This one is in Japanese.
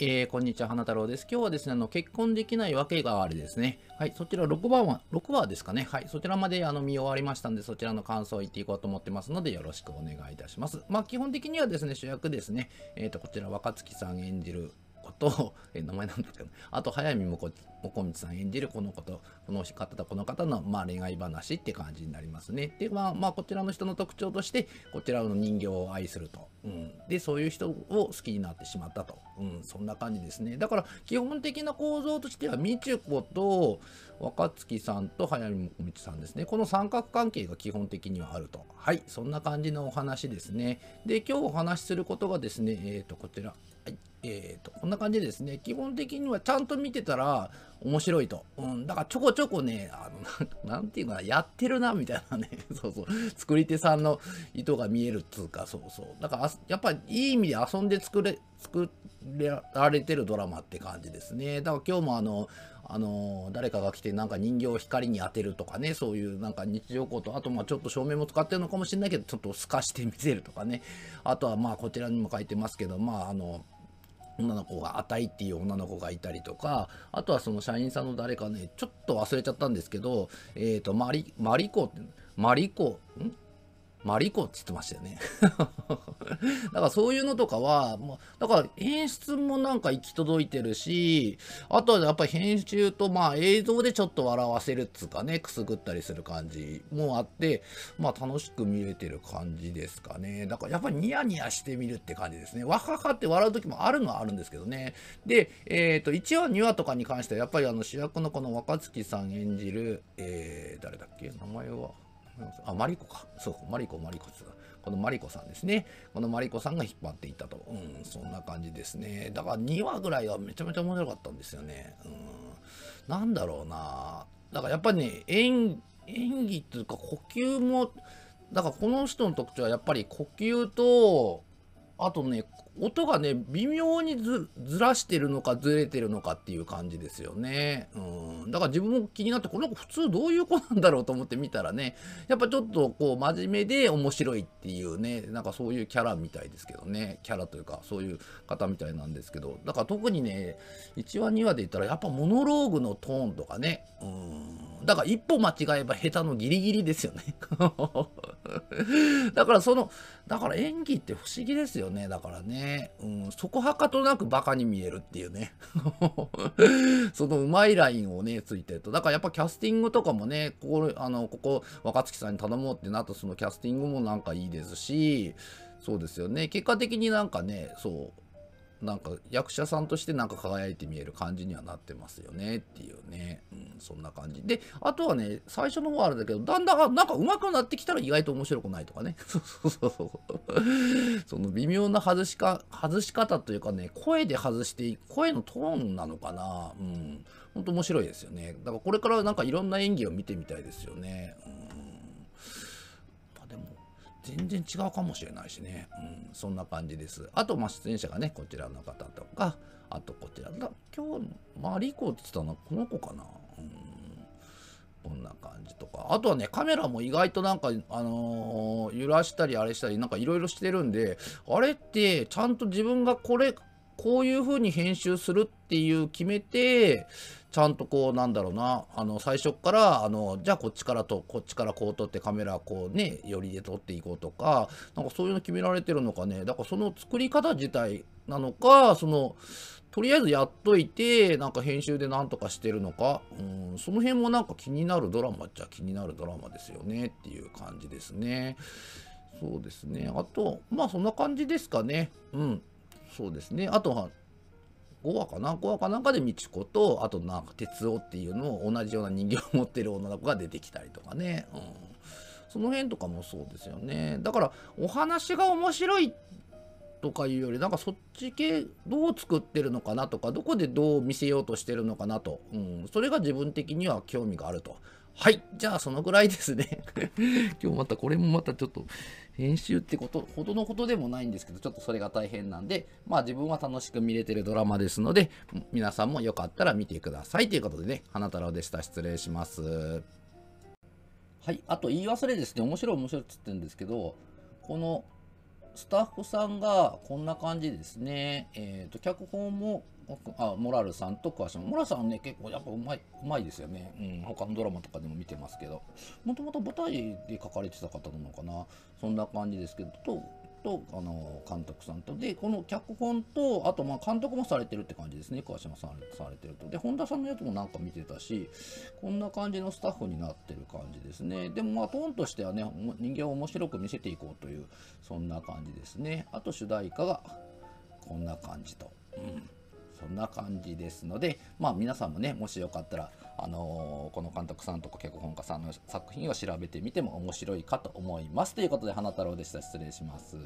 えー、こんにちは、花太郎です。今日はですね、あの、結婚できないわけがあれですね。はい、そちら6番は、6番ですかね。はい、そちらまであの見終わりましたんで、そちらの感想を言っていこうと思ってますので、よろしくお願いいたします。まあ、基本的にはですね、主役ですね、えっ、ー、と、こちら若月さん演じる、子と、えー、名前なんだけど、あと早見もこもこみちさん演じるこの子と、この方とこの方の、まあ、恋愛話って感じになりますね。で、まあ、まあ、こちらの人の特徴として、こちらの人形を愛すると。うん、で、そういう人を好きになってしまったと。うん、そんな感じですね。だから、基本的な構造としては、みちゅこと若月さんと早見もこみちさんですね。この三角関係が基本的にはあると。はい、そんな感じのお話ですね。で、今日お話しすることがですね、えっ、ー、と、こちら。はい、えっ、ー、と、こんな感じですね、基本的にはちゃんと見てたら面白いと。うん、だからちょこちょこね、あの、なんていうかな、やってるな、みたいなね、そうそう、作り手さんの意図が見えるっつうか、そうそう。だからやっぱりいい意味で遊んで作れ、作られてるドラマって感じですね。だから今日もあの、あの誰かが来てなんか人形を光に当てるとかね、そういうなんか日常こと、あとまあちょっと照明も使ってるのかもしれないけど、ちょっと透かしてみせるとかね、あとはまあこちらにも書いてますけど、まああの、女の子が値っていう女の子がいたりとか、あとはその社員さんの誰かね、ちょっと忘れちゃったんですけど、えっ、ー、と、マリ、マリコって、マリコ、んマリコって言ってましたよね だからそういうのとかは、もう、だから演出もなんか行き届いてるし、あとはやっぱり編集とまあ映像でちょっと笑わせるっつうかね、くすぐったりする感じもあって、まあ楽しく見れてる感じですかね。だからやっぱりニヤニヤしてみるって感じですね。わははって笑う時もあるのはあるんですけどね。で、えっ、ー、と、1話2話とかに関してはやっぱりあの主役のこの若月さん演じる、えー、誰だっけ名前は。あ、マリコか。そう、マリコ、マリコっつうこのマリコさんですね。このマリコさんが引っ張っていったと。うん、そんな感じですね。だから2話ぐらいはめちゃめちゃ面白かったんですよね。うん。なんだろうな。だからやっぱりね、演演技っていうか呼吸も、だからこの人の特徴はやっぱり呼吸と、あとね、音がね、微妙にずらしてるのかずれてるのかっていう感じですよね。うん。だから自分も気になって、この子普通どういう子なんだろうと思って見たらね、やっぱちょっとこう真面目で面白いっていうね、なんかそういうキャラみたいですけどね、キャラというかそういう方みたいなんですけど、だから特にね、1話2話で言ったらやっぱモノローグのトーンとかね、うん。だから一歩間違えば下手のギリギリですよね だからその、だから演技って不思議ですよね。だからね、うん、そこはかとなくバカに見えるっていうね そのうまいラインをね、ついてると。だからやっぱキャスティングとかもね、ここ、あの、ここ、若月さんに頼もうってなったそのキャスティングもなんかいいですし、そうですよね。結果的になんかね、そう、なんか役者さんとしてなんか輝いて見える感じにはなってますよねっていうね、うん、そんな感じであとはね最初の方はあれだけどだんだんなんか上手くなってきたら意外と面白くないとかね そうそうそうその微妙な外しか外し方というかね声で外していく声のトーンなのかなうん本当面白いですよねだからこれからなんかいろんな演技を見てみたいですよね、うん全然違うかもしれないしね、うん、そんな感じです。あと、まあ、出演者がね、こちらの方とか、あとこちらだ、今日、マリコって言ったのはこの子かな。うんこんな感じとか。あとはね、カメラも意外となんか、あのー、揺らしたりあれしたり、なんかいろいろしてるんで、あれって、ちゃんと自分がこれ、こういう風に編集するっていう決めて、ちゃんとこうなんだろうな、あの最初からあのじゃあこっちからとこっちからこう撮ってカメラこうね、寄りで撮っていこうとか、なんかそういうの決められてるのかね、だからその作り方自体なのか、その、とりあえずやっといて、なんか編集でなんとかしてるのか、うん、その辺もなんか気になるドラマっちゃ気になるドラマですよねっていう感じですね。そうですね。あと、まあそんな感じですかね。うん。そうですねあとは5話かな5話かなんかで美智子とあとなんか哲夫っていうのを同じような人形を持ってる女の子が出てきたりとかね、うん、その辺とかもそうですよねだからお話が面白いとかいうよりなんかそっち系どう作ってるのかなとかどこでどう見せようとしてるのかなと、うん、それが自分的には興味があるとはい。じゃあ、そのぐらいですね 今日また、これもまたちょっと、編集ってこと、ほどのことでもないんですけど、ちょっとそれが大変なんで、まあ自分は楽しく見れてるドラマですので、皆さんもよかったら見てください。ということでね、花太郎でした。失礼します。はい。あと、言い忘れですね。面白い面白いって言ってるんですけど、この、スタッフさんがこんな感じですね。えっ、ー、と、脚本も、あ、モラルさんと詳しい。モラルさんね、結構やっぱうまい、うまいですよね。うん、他のドラマとかでも見てますけど。もともと舞台で書かれてた方なのかな。そんな感じですけど、と、とあの監督さんとでこの脚本とあとまあ監督もされてるって感じですね川島さんされてるとで本田さんのやつもなんか見てたしこんな感じのスタッフになってる感じですねでもまあトーンとしてはね人間を面白く見せていこうというそんな感じですねあと主題歌がこんな感じと。うんそんな感じですので、まあ、皆さんもね、もしよかったら、あのー、この監督さんとか脚本家さんの作品を調べてみても面白いかと思います。ということで、花太郎でした。失礼します。